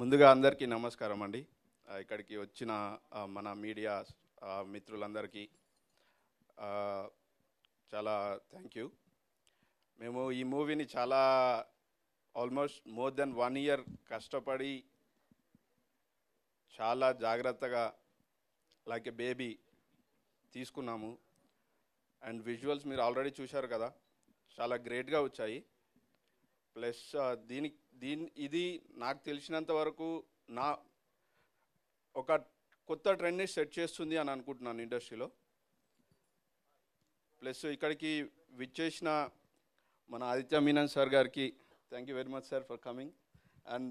ముందుగా అందరికీ నమస్కారం అండి ఇక్కడికి వచ్చిన మన మీడియా మిత్రులందరికీ చాలా థ్యాంక్ యూ మేము ఈ మూవీని చాలా almost more than one year కష్టపడి చాలా జాగ్రత్తగా లైక్ ఎ బేబీ తీసుకున్నాము అండ్ విజువల్స్ మీరు ఆల్రెడీ చూశారు కదా చాలా గ్రేట్గా వచ్చాయి ప్లస్ దీని దీని ఇది నాకు తెలిసినంత వరకు నా ఒక కొత్త ట్రెండ్ని సెట్ చేస్తుంది అని అనుకుంటున్నాను ఇండస్ట్రీలో ప్లస్ ఇక్కడికి విచ్చేసిన మన ఆదిత్య మీనన్ సార్ గారికి thank you very much sir for coming and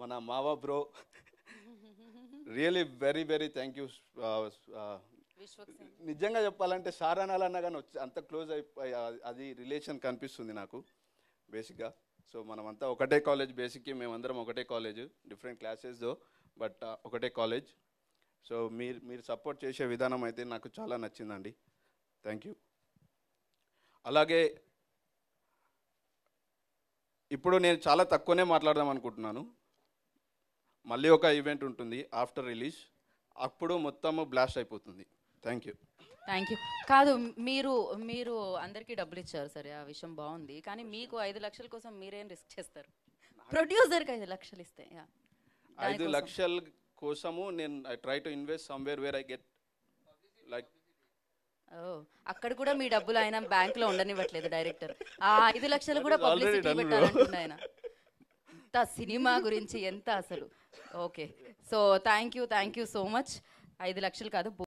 మన మావా bro really very very thank you నిజంగా చెప్పాలంటే సార్ అనాలన్నా కానీ అంత క్లోజ్ అయిపోయి అది రిలేషన్ కనిపిస్తుంది నాకు బేసిక్గా సో మనమంతా ఒకటే కాలేజ్ బేసిక్కి మేమందరం ఒకటే college different classes though but ఒకటే కాలేజ్ సో మీరు మీరు సపోర్ట్ చేసే విధానం అయితే నాకు చాలా నచ్చిందండి థ్యాంక్ యూ అలాగే ఇప్పుడు నేను చాలా తక్కువనే మాట్లాడదాం అనుకుంటున్నాను మళ్ళీ ఒక ఈవెంట్ ఉంటుంది ఆఫ్టర్ రిలీజ్ అప్పుడు మొత్తము బ్లాస్ట్ అయిపోతుంది థ్యాంక్ యూ థ్యాంక్ యూ కాదు మీరు మీరు అందరికీ డబ్బులు ఇచ్చారు సరే ఆ విషయం బాగుంది కానీ మీకు ఐదు లక్షల కోసం మీరేం రిస్క్ చేస్తారు ప్రొడ్యూసర్కి ఐదు లక్షలు ఇస్తే ఐదు లక్షల కోసము నేను I try to invest somewhere where I get like ఓ అక్కడ కూడా మీ డబ్బులు ఆయన బ్యాంక్ లో ఉండనివ్వట్లేదు డైరెక్టర్ ఆ ఐదు లక్షలు కూడా పబ్లిసిటీ పెట్టాలనుకున్నాయన ఎంత సినిమా గురించి ఎంత అసలు okay so thank you thank you so much ఐదు లక్షలు కాదు